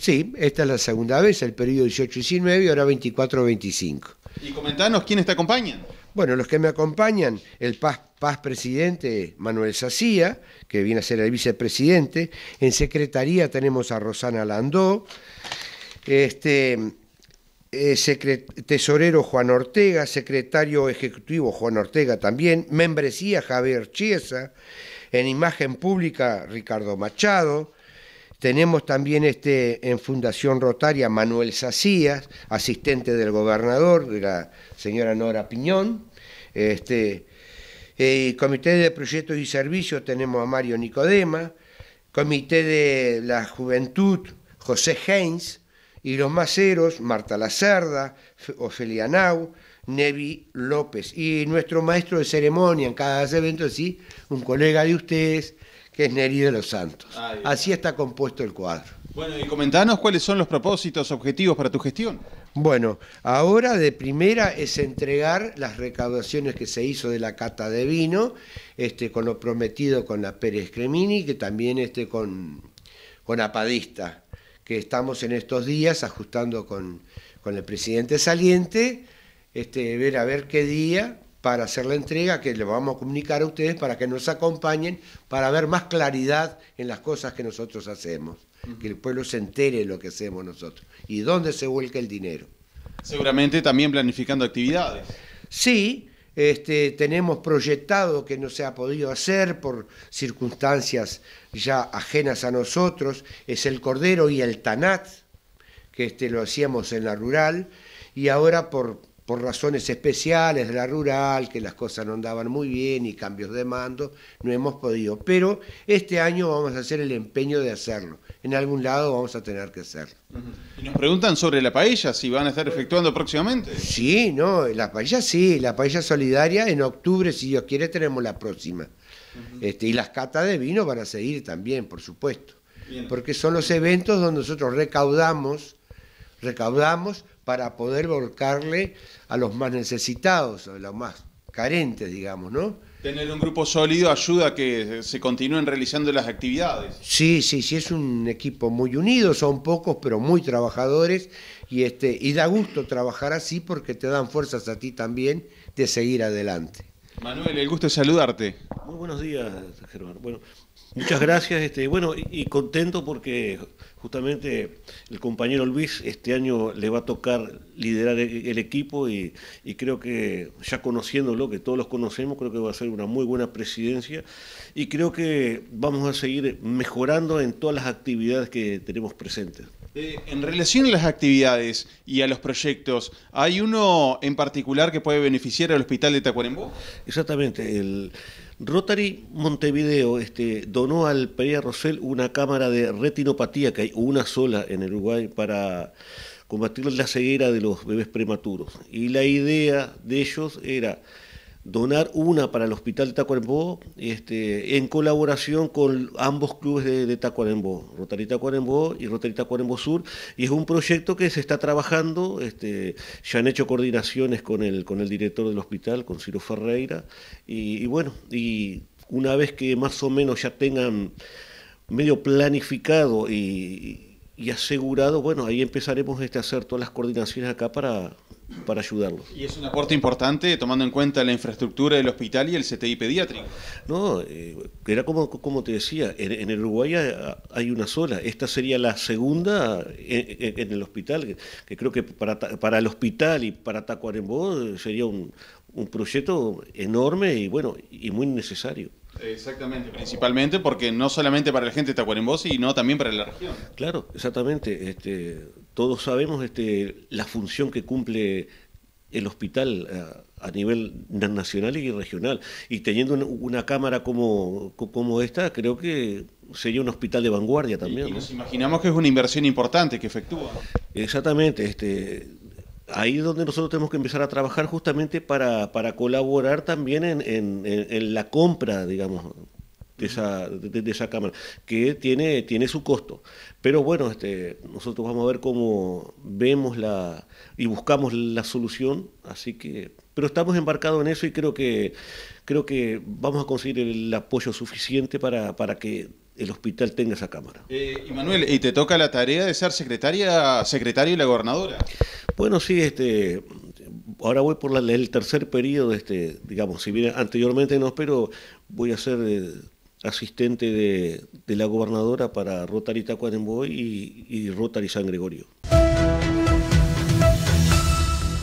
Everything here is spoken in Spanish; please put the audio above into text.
Sí, esta es la segunda vez, el periodo 18-19 y ahora 24-25. Y comentanos quiénes te acompañan. Bueno, los que me acompañan, el Paz, Presidente Manuel Sacía, que viene a ser el vicepresidente. En Secretaría tenemos a Rosana Landó. Este, eh, tesorero Juan Ortega, secretario ejecutivo Juan Ortega también, membresía Javier Chiesa, en imagen pública Ricardo Machado, tenemos también este, en Fundación Rotaria Manuel Sacías, asistente del gobernador, de la señora Nora Piñón. Este, eh, comité de Proyectos y Servicios tenemos a Mario Nicodema, Comité de la Juventud, José Heinz, y los maceros, Marta Lacerda, Ofelia Nau, Nevi López, y nuestro maestro de ceremonia en cada evento, sí, un colega de ustedes, que es Neri de los Santos. Ah, Así está compuesto el cuadro. Bueno, y comentanos cuáles son los propósitos, objetivos para tu gestión. Bueno, ahora de primera es entregar las recaudaciones que se hizo de la cata de vino, este, con lo prometido con la Pérez Cremini, que también este, con, con Apadista, que estamos en estos días ajustando con, con el presidente saliente, este, ver a ver qué día para hacer la entrega que le vamos a comunicar a ustedes para que nos acompañen, para ver más claridad en las cosas que nosotros hacemos, que el pueblo se entere de lo que hacemos nosotros y dónde se vuelca el dinero. Seguramente también planificando actividades. Sí, este, tenemos proyectado que no se ha podido hacer por circunstancias ya ajenas a nosotros, es el Cordero y el Tanat, que este, lo hacíamos en la rural, y ahora por por razones especiales de la rural, que las cosas no andaban muy bien y cambios de mando, no hemos podido. Pero este año vamos a hacer el empeño de hacerlo. En algún lado vamos a tener que hacerlo. nos preguntan sobre la paella, si van a estar efectuando próximamente. Sí, no, la paella sí, la paella solidaria en octubre, si Dios quiere, tenemos la próxima. este, y las catas de vino van a seguir también, por supuesto. Porque son los eventos donde nosotros recaudamos, recaudamos para poder volcarle a los más necesitados, a los más carentes, digamos, ¿no? Tener un grupo sólido ayuda a que se continúen realizando las actividades. Sí, sí, sí, es un equipo muy unido, son pocos pero muy trabajadores y, este, y da gusto trabajar así porque te dan fuerzas a ti también de seguir adelante. Manuel, el gusto es saludarte. Muy buenos días, Germán. Bueno, muchas gracias. Este, bueno, y, contento porque justamente el compañero Luis este año le va a tocar liderar e, el, equipo y, creo que ya conociéndolo, que todos los conocemos, creo que va a ser una muy buena presidencia y creo que vamos a seguir mejorando en todas las actividades que tenemos presentes. Eh, en relación a las actividades y a los proyectos, ¿hay uno en particular que puede beneficiar al Hospital de Tacuarembó? Exactamente. El, Rotary Montevideo este, donó al Pereira Rosell una cámara de retinopatía, que hay una sola en Uruguay, para combatir la ceguera de los bebés prematuros. Y la idea de ellos era donar una para el Hospital de Tacuarembó este, en colaboración con ambos clubes de, Tacuarembó, Rotary Tacuarembó y Rotary Tacuarembó Sur, y es un proyecto que se está trabajando, este, ya han hecho coordinaciones con el, con el director del hospital, con Ciro Ferreira, y, bueno, y una vez que más o menos ya tengan medio planificado y, asegurado, bueno, ahí empezaremos este, a hacer todas las coordinaciones acá para para ayudarlos. Y es un aporte importante tomando en cuenta la infraestructura del hospital y el CTI pediátrico. No, eh, era como, como te decía, en, Uruguay hay una sola, esta sería la segunda en, el hospital, que, creo que para, el hospital y para Tacuarembó sería un, proyecto enorme y bueno, y muy necesario. Exactamente, principalmente porque no solamente para la gente de Tacuarembó, sino también para la región. Claro, exactamente. Este, todos sabemos este, la función que cumple el hospital eh, a, nivel nacional y regional. Y teniendo una, cámara como, como esta, creo que sería un hospital de vanguardia también. Y, nos imaginamos que es una inversión importante que efectúa. Exactamente. Este, ahí es donde nosotros tenemos que empezar a trabajar justamente para, colaborar también en la compra, digamos, de esa, de, esa cámara, que tiene, tiene su costo. Pero bueno, este, nosotros vamos a ver cómo vemos la y buscamos la solución, así que pero estamos embarcados en eso y creo que creo que vamos a conseguir el apoyo suficiente para, que el hospital tenga esa cámara. Eh, y Manuel, ¿y te toca la tarea de ser secretaria, secretario y la gobernadora? Bueno, sí, este ahora voy por el tercer periodo, este, digamos, si bien anteriormente no, pero voy a ser eh, asistente de, la gobernadora para Rotary Tacuarembó y, y Rotary San Gregorio.